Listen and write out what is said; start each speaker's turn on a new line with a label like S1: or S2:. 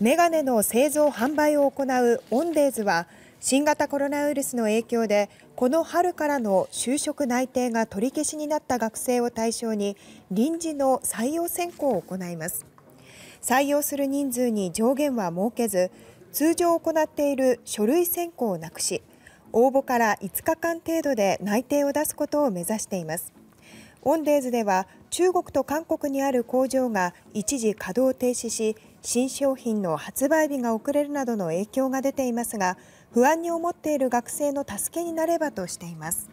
S1: メガネの製造・販売を行うオンデーズは新型コロナウイルスの影響でこの春からの就職内定が取り消しになった学生を対象に臨時の採用選考を行います採用する人数に上限は設けず通常行っている書類選考をなくし応募から5日間程度で内定を出すことを目指していますオンデーズでは中国と韓国にある工場が一時稼働停止し新商品の発売日が遅れるなどの影響が出ていますが不安に思っている学生の助けになればとしています。